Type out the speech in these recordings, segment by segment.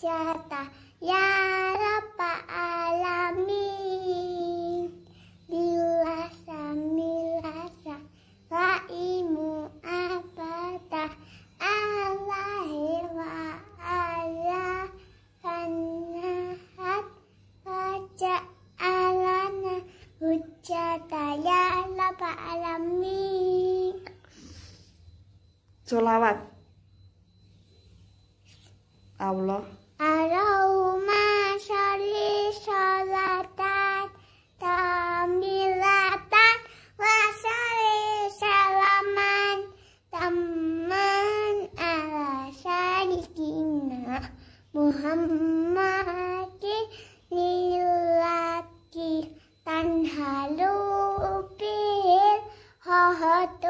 jatah ya rabbal alamin bila samilasa laimu abadah alahi wa ala kanahat baca alana hujata ya rabbal alami. Solawat Allah Allahumma sholli sholatan tamilatan wa sholli salaman tamman ala syarikina Muhammadin lillaki tanhalu bihil hohotu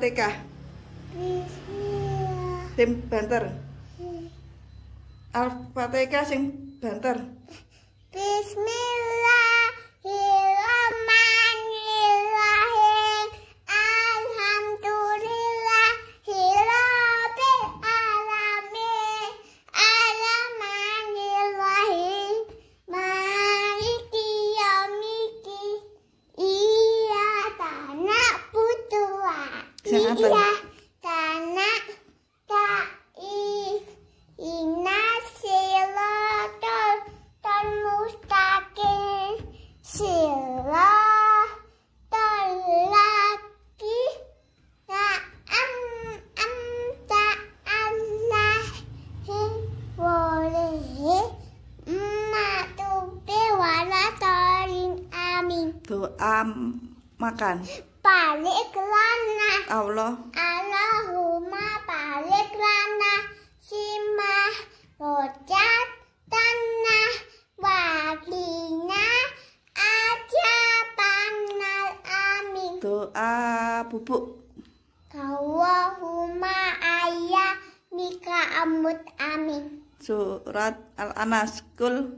TK? Iya. Tim banter. Iya. Alfa TK sing banter. Bismillah. Tulisan apa? Iya, karena tak ina silatul termustaqim am am na'am amta allahi walihi matubi wala tarin amin. Tuam makan? Balik lana. Allah. Allahumma balik lana simah rojat tanah wakina aja panal amin. Doa bubuk. Allahumma ayah mika amut amin. Surat Al-Anas. Kul.